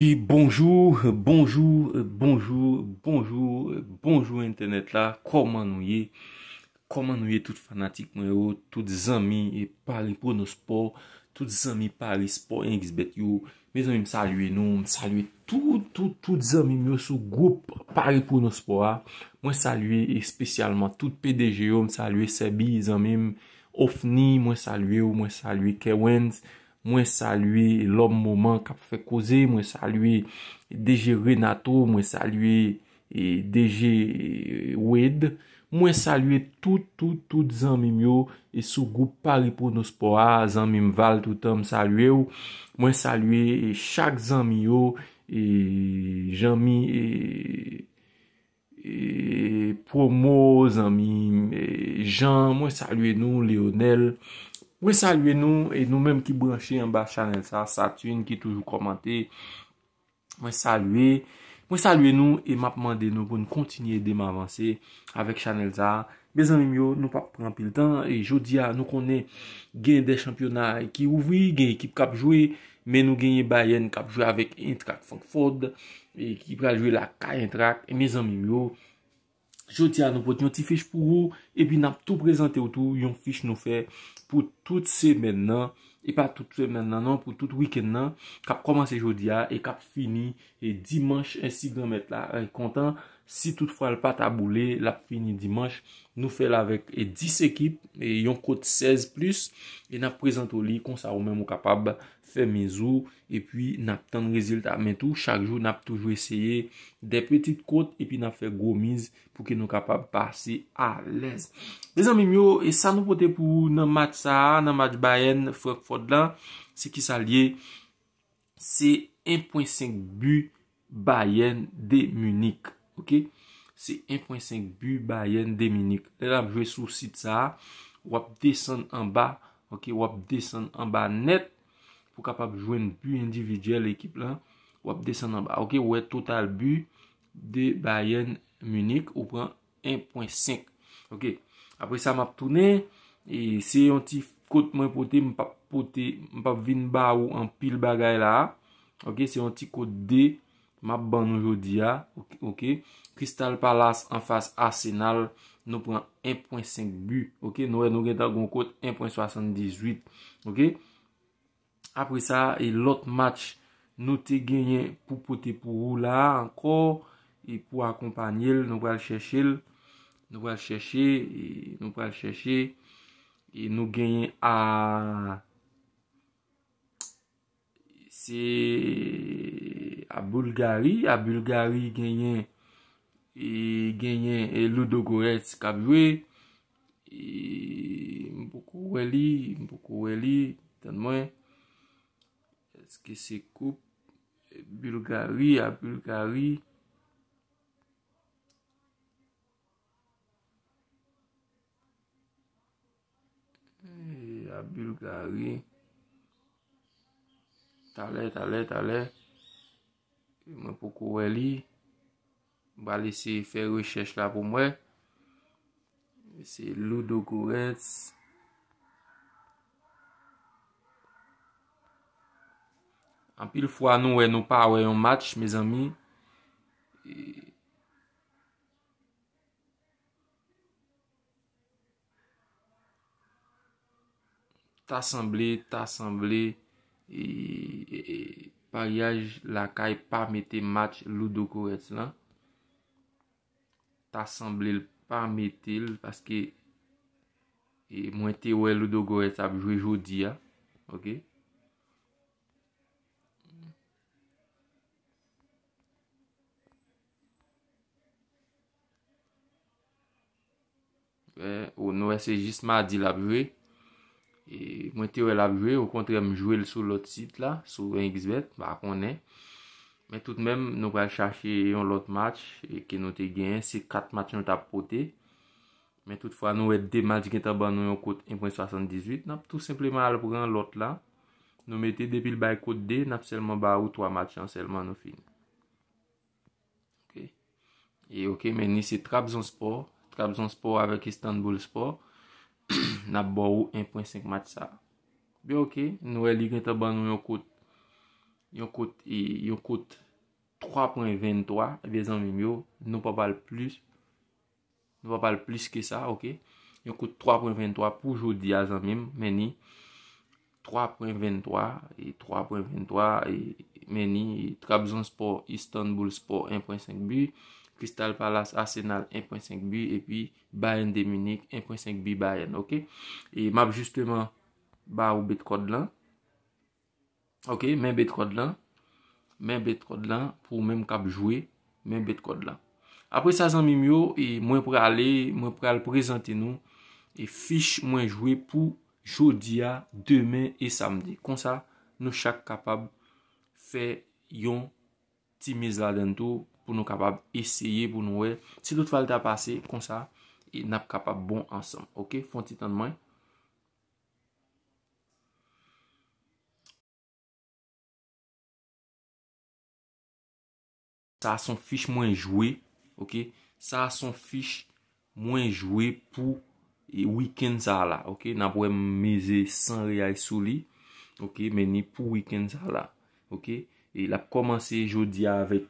Y bonjou, bonjou, bonjou, bonjou, bonjou internet la, koman nou ye, koman nou ye tout fanatik mwen yo, tout zami pari pou nou sport, tout zami pari sport en gizbet yo, mwen zami msalue nou, msalue tout, tout, tout zami mwen yo sou group pari pou nou sport a, mwen salue espesyalman tout PDG yo, msalue Sebi, zami Ofni, mwen salue yo, mwen salue Kewens, mwen salwe lom mouman kap fe koze, mwen salwe Deje Renato, mwen salwe eh, eh, Deje Oued, mwen salwe tout, tout, tout zanmim yo, sou group Pariponospora, zanmim Val, toutan mwen salwe yo, mwen salwe eh, chak zanmim yo, zanmim Promo, zanmim Jean, mwen salwe nou Leonel, Mwen salwe nou, e nou menm ki branche yon ba Chanel Zard, Saturne ki toujou komante. Mwen salwe, mwen salwe nou, e map mande nou pou nou kontinye dem avanse avèk Chanel Zard. Bez an mi myo, nou pap pran pil tan, e jodi ya nou konen gen de championna ekip ouvi, gen ekip kapjoui, men nou genye bayen kapjoui avèk Intrak Fonkford, ekip raljoui la Kay Intrak, e bez an mi myo, Jodia nou pot yon ti fich pou ou, e bin ap tou prezante ou tou yon fich nou fe pou tout semen nan, e pa tout semen nan nan, pou tout wiken nan, kap komanse jodia, e kap fini, e dimanche, e sigon met la, e kontan. Si tout fwa el pa taboule, la fini dimanche, nou fwe la vek e 10 ekip, e yon kote 16 plus, e nap prezento li kon sa ou men mou kapab fe mezou, e pi nap tan rezultat mentou. Chak jou nap toujou esye de petite kote, e pi nap fe gwo miz pou ki nou kapab pase a lez. De zan mi myo, e sa nou pote pou nan mat sa, nan mat bayen, fwek fwek lan, se ki sa liye, se 1.5 bu bayen de munik. Ok, se 1.5 bu bayen de Munich. Te la pou jwè sou sit sa, wap desen an ba. Ok, wap desen an ba net pou kapap jwèn bu individyel ekip la. Wap desen an ba. Ok, wè e total bu de bayen Munich ou pran 1.5. Ok, apre sa map toune. E se yon ti kote mwen pote, mwen pa pote, mwen pa vin ba ou an pil bagay la. Ok, se yon ti kote de Munich. Mab ban nou jodi ya Ok Crystal Palace Anfas Arsenal Nou pran 1.5 but Ok Nou e nou gen ta Goncourt 1.78 Ok Apri sa E lot match Nou te genyen Pou pote pou rou la Anko E pou akompanyel Nou pran cheshe Nou pran cheshe e Nou pran cheshe E nou genyen a Se Se A Bulgari, a Bulgari genye. E genye, e ludo go ets kabwe. E mpoku weli, mpoku weli. Tan mwen. Eske se koup. E Bulgari, a Bulgari. E a Bulgari. Tale, tale, tale. Mwen pou kou wè li. Ba lese fè rechèche la pou mwen. Mwen se loudou kou wè. Anpil fwa nou wè nou pa wè yon match, mèz amin. T'asemble, t'asemble. E... e, e, e. Paryaj la kay pa mette match loudo go et eh, la. Ta sanble l pa mette l paske. E mwete we loudo go et ap jwe jodi ya. Ok. Ou nou ese jist ma di la bwe. Ok. E mwen tewe lap jwe, ou kontrem jwe sou lot sit la, sou x-bet, ba konen. Men tout menm nou pral chache yon lot match, e ke nou te gen, se kat match nou tap pote. Men tout fwa nou et de match gen ta ban nou yon kote 1.78, nou tout simpleman al pran lot la, nou mette depil bay kote de, nou ap selman ba ou 3 match an selman nou fin. E ok meni se Trabzon Sport, Trabzon Sport avek Istanbul Sport, Nap bo ou 1.5 mat sa. Bi ok, nou e ligre taban nou yon kout 3.23. Ve zanmim yo, nou pa bal plus. Nou pa bal plus ke sa, ok. Yon kout 3.23 pou jodi a zanmim. Meni, 3.23. 3.23. Meni, Trabzon Sport, Istanbul Sport, 1.5 bi. Crystal Palace, Arsenal, 1.5 bi, et puis Bayern de Munich, 1.5 bi Bayern, ok? Et map justement, bar ou Betkodlan, ok, men Betkodlan, men Betkodlan, pou men kapjoué, men Betkodlan. Apre sa zan mi myo, et mwen pralé, mwen pralé prezente nou, et fiche mwen joué pou joudia, demen, et samdi. Kon sa, nou chak kapab fè yon ti miz la lento pou nou kapab esye, pou nou wè. Si lout valide ap ase, kon sa, e nap kapab bon ansan. Ok, fonti tanman. Sa a son fich mwen jwe. Ok, sa a son fich mwen jwe pou e weekend sa la. Ok, nap wèm meze 100 riyay sou li. Ok, meni pou weekend sa la. Ok, e lap komanse jodi avèk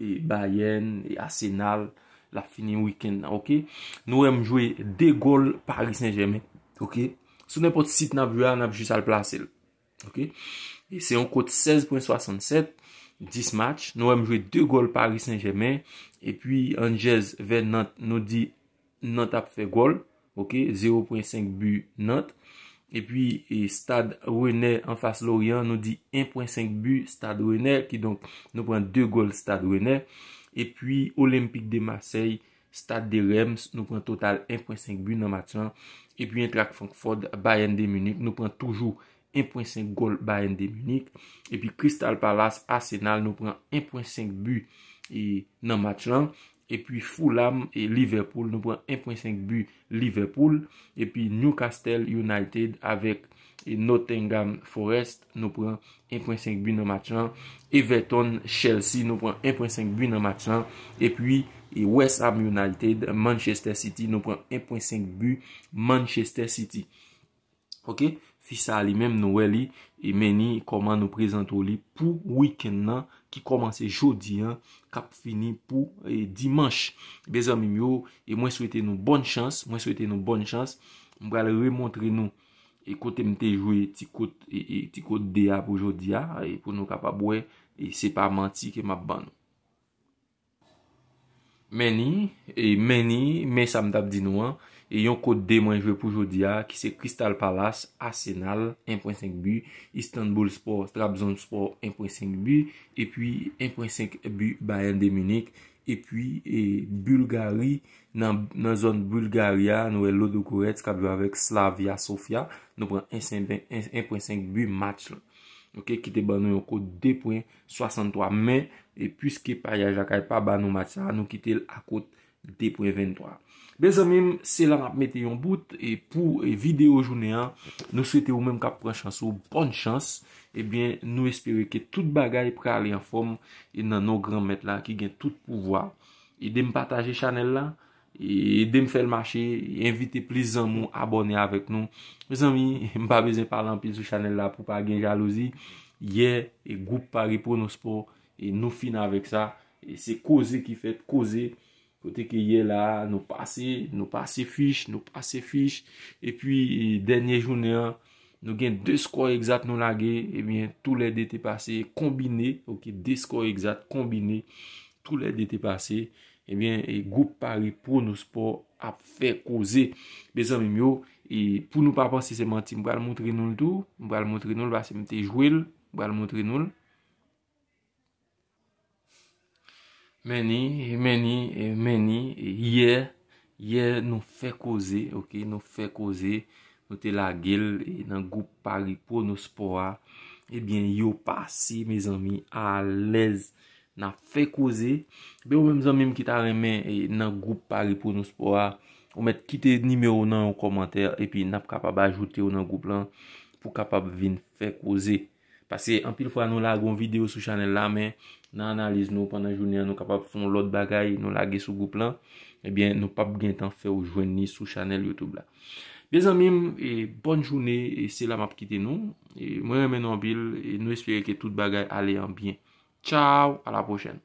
E bayen, e asenal, la fini week-end nan, ok? Nou remjoui 2 gol pari Saint-Germain, ok? Sou nepot sit nan vya, nan vyu sa l plase l, ok? E se yon kote 16.67, 10 match. Nou remjoui 2 gol pari Saint-Germain. E pi, Angez ven not, nou di not ap fe gol, ok? 0.5 but not. Et puis Stade Rennais en face Lorient nous dit 1.5 but Stade Rennais qui donc nous prend 2 goals Stade Rennais. Et puis Olympique de Marseille, Stade de Reims nous prend total 1.5 but non matchant. Et puis Interac Frankfurt, Bayern de Munich nous prend toujours 1.5 goal Bayern de Munich. Et puis Crystal Palace Arsenal nous prend 1.5 but non matchant. E pi Fulham e Liverpool nou pran 1.5 but Liverpool. E pi Newcastle United avek Nottingham Forest nou pran 1.5 but Noumachan. Everton Chelsea nou pran 1.5 but Noumachan. E pi West Ham United, Manchester City nou pran 1.5 but Manchester City. Ok, fi sa li menm nou we li. E meni, koman nou prezentou li pou wikend nan ki komanse jodi an kap fini pou e, dimanche. Bezami myo, e mwen souwete nou bon chans, mwen souwete nou bon chans, mwen brale remontre nou kote mtejwe ti kote deya pou jodi an, pou nou kapabwe, sepa manti ke map ban nou. Meni, meni, men samdap di nou an, e yon kote de mwen jwe pou jodi a, ki se Crystal Palace, Arsenal, 1.5 but, Istanbul Sports, Trabzon Sports, 1.5 but, e pi 1.5 but Bayern de Munich, e pi e Bulgari, nan zon Bulgaria, nou e Lodoukouret, kabou avèk Slavia, Sofia, nou pran 1.5 but match lò. Kite ban nou yo kote 2.63 Men, e pwiske pa ya jakay Pa ban nou mati sa, nou kite A kote 2.23 Bezomim, se lan apmete yon bout E pou video jounen Nou souwete ou menm kap pran chansou Bon chans, ebyen nou espere Ke tout bagay prale yon fom E nan nou gran met la ki gen tout pouvoi E dem pataje chanel la E dem fèl machè, e invite plizan moun abonè avèk nou. Mè zanmi, m pa bezè parlè an pi sou chanel la pou pa gen jalozi. Ye, e goup pari pou nou sport, e nou fin avèk sa. E se koze ki fèt koze, kote ke ye la nou pase, nou pase fiche, nou pase fiche. E pi, denye jounè, nou gen de skor egzat nou lage, e bin tout lè de te pase kombine. Ok, de skor egzat kombine, tout lè de te pase. Ebyen, eh e goup pari pou nou spo ap fe koze. Bez anmim yo, pou nou pa pansi se manti, mbwal mwotre nou l tou? Mbwal mwotre nou l basi mte jwil? Mbwal mwotre nou l? Meni, meni, meni, ye, ye nou fe koze, nou fe koze, nou te la gel, nan goup pari pou nou spo a. Ebyen, eh yo pasi, bez anmi, a lez. nan fe koze be ou men zanmim ki ta remen nan goup pari pou nou spo a ou met kite nime ou nan ou komantere e pi nap kapab ajoute ou nan goup lan pou kapab vin fe koze pase an pil fwa nou lagon video sou chanel la men nan analize nou panan jouni an nou kapab fon lot bagay nou lage sou goup lan e bien nou pap gen tan fe ou jweni sou chanel youtube la be zanmim e, bon jouni e se la map kite nou e, mwen remen an bil e, nou espere ke tout bagay ale an bien Ciao, alla prochaine.